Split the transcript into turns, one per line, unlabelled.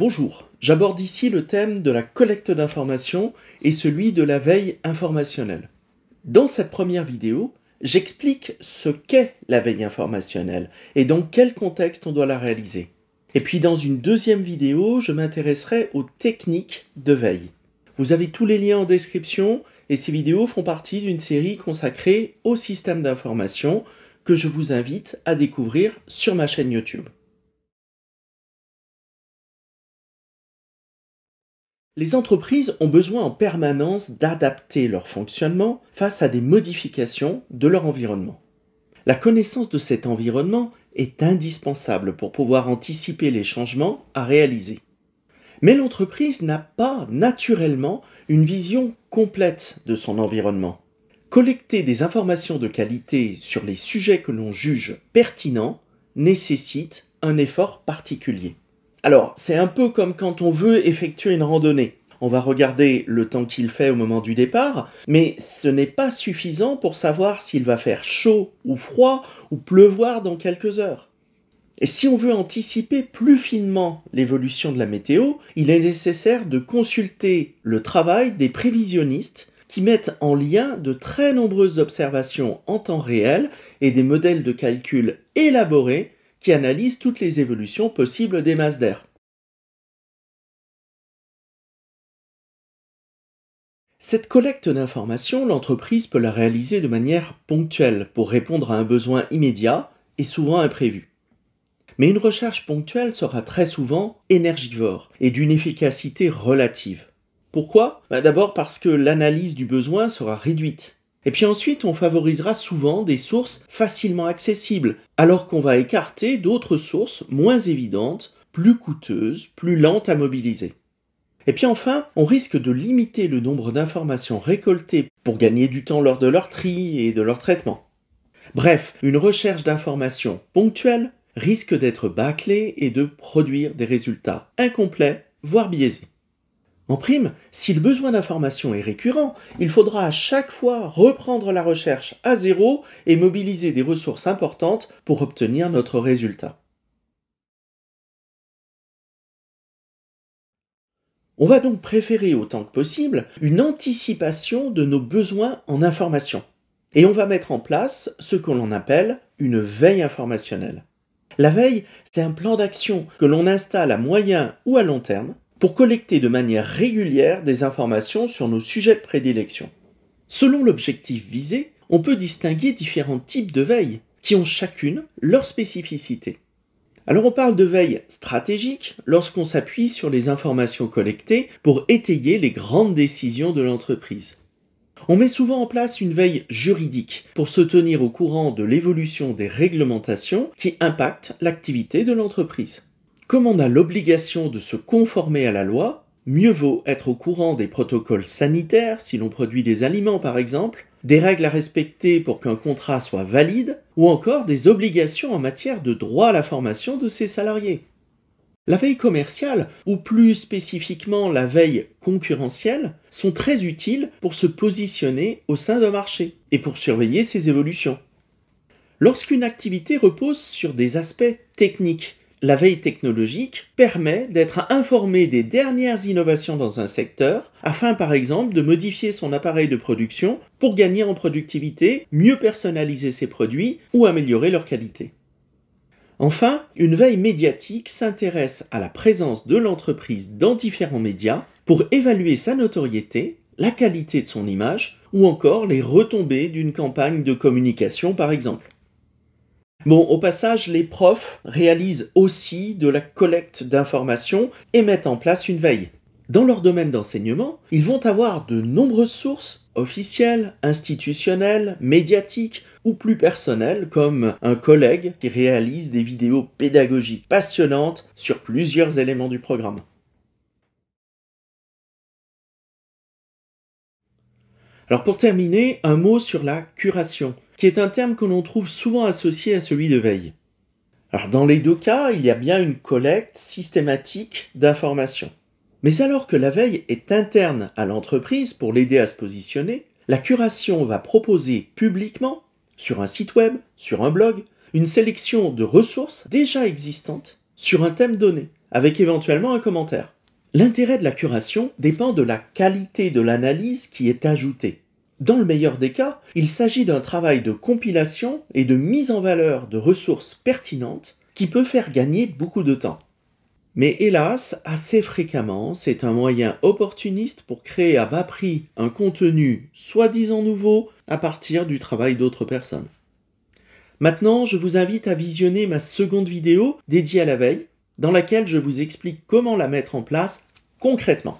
Bonjour, j'aborde ici le thème de la collecte d'informations et celui de la veille informationnelle. Dans cette première vidéo, j'explique ce qu'est la veille informationnelle et dans quel contexte on doit la réaliser. Et puis dans une deuxième vidéo, je m'intéresserai aux techniques de veille. Vous avez tous les liens en description et ces vidéos font partie d'une série consacrée au système d'information que je vous invite à découvrir sur ma chaîne YouTube. Les entreprises ont besoin en permanence d'adapter leur fonctionnement face à des modifications de leur environnement. La connaissance de cet environnement est indispensable pour pouvoir anticiper les changements à réaliser. Mais l'entreprise n'a pas naturellement une vision complète de son environnement. Collecter des informations de qualité sur les sujets que l'on juge pertinents nécessite un effort particulier. Alors, c'est un peu comme quand on veut effectuer une randonnée. On va regarder le temps qu'il fait au moment du départ, mais ce n'est pas suffisant pour savoir s'il va faire chaud ou froid ou pleuvoir dans quelques heures. Et si on veut anticiper plus finement l'évolution de la météo, il est nécessaire de consulter le travail des prévisionnistes qui mettent en lien de très nombreuses observations en temps réel et des modèles de calcul élaborés qui analyse toutes les évolutions possibles des masses d'air. Cette collecte d'informations, l'entreprise peut la réaliser de manière ponctuelle pour répondre à un besoin immédiat et souvent imprévu. Mais une recherche ponctuelle sera très souvent énergivore et d'une efficacité relative. Pourquoi ben D'abord parce que l'analyse du besoin sera réduite et puis ensuite, on favorisera souvent des sources facilement accessibles, alors qu'on va écarter d'autres sources moins évidentes, plus coûteuses, plus lentes à mobiliser. Et puis enfin, on risque de limiter le nombre d'informations récoltées pour gagner du temps lors de leur tri et de leur traitement. Bref, une recherche d'informations ponctuelles risque d'être bâclée et de produire des résultats incomplets, voire biaisés. En prime, si le besoin d'information est récurrent, il faudra à chaque fois reprendre la recherche à zéro et mobiliser des ressources importantes pour obtenir notre résultat. On va donc préférer autant que possible une anticipation de nos besoins en information. Et on va mettre en place ce que l'on appelle une veille informationnelle. La veille, c'est un plan d'action que l'on installe à moyen ou à long terme pour collecter de manière régulière des informations sur nos sujets de prédilection. Selon l'objectif visé, on peut distinguer différents types de veilles, qui ont chacune leur spécificité. Alors on parle de veille stratégique lorsqu'on s'appuie sur les informations collectées pour étayer les grandes décisions de l'entreprise. On met souvent en place une veille juridique pour se tenir au courant de l'évolution des réglementations qui impactent l'activité de l'entreprise. Comme on a l'obligation de se conformer à la loi, mieux vaut être au courant des protocoles sanitaires si l'on produit des aliments par exemple, des règles à respecter pour qu'un contrat soit valide, ou encore des obligations en matière de droit à la formation de ses salariés. La veille commerciale, ou plus spécifiquement la veille concurrentielle, sont très utiles pour se positionner au sein d'un marché et pour surveiller ses évolutions. Lorsqu'une activité repose sur des aspects techniques, la veille technologique permet d'être informé des dernières innovations dans un secteur afin par exemple de modifier son appareil de production pour gagner en productivité, mieux personnaliser ses produits ou améliorer leur qualité. Enfin, une veille médiatique s'intéresse à la présence de l'entreprise dans différents médias pour évaluer sa notoriété, la qualité de son image ou encore les retombées d'une campagne de communication par exemple. Bon, au passage, les profs réalisent aussi de la collecte d'informations et mettent en place une veille. Dans leur domaine d'enseignement, ils vont avoir de nombreuses sources officielles, institutionnelles, médiatiques ou plus personnelles, comme un collègue qui réalise des vidéos pédagogiques passionnantes sur plusieurs éléments du programme. Alors pour terminer, un mot sur la curation qui est un terme que l'on trouve souvent associé à celui de veille. Alors dans les deux cas, il y a bien une collecte systématique d'informations. Mais alors que la veille est interne à l'entreprise pour l'aider à se positionner, la curation va proposer publiquement, sur un site web, sur un blog, une sélection de ressources déjà existantes sur un thème donné, avec éventuellement un commentaire. L'intérêt de la curation dépend de la qualité de l'analyse qui est ajoutée. Dans le meilleur des cas, il s'agit d'un travail de compilation et de mise en valeur de ressources pertinentes qui peut faire gagner beaucoup de temps. Mais hélas, assez fréquemment, c'est un moyen opportuniste pour créer à bas prix un contenu soi-disant nouveau à partir du travail d'autres personnes. Maintenant, je vous invite à visionner ma seconde vidéo dédiée à la veille, dans laquelle je vous explique comment la mettre en place concrètement.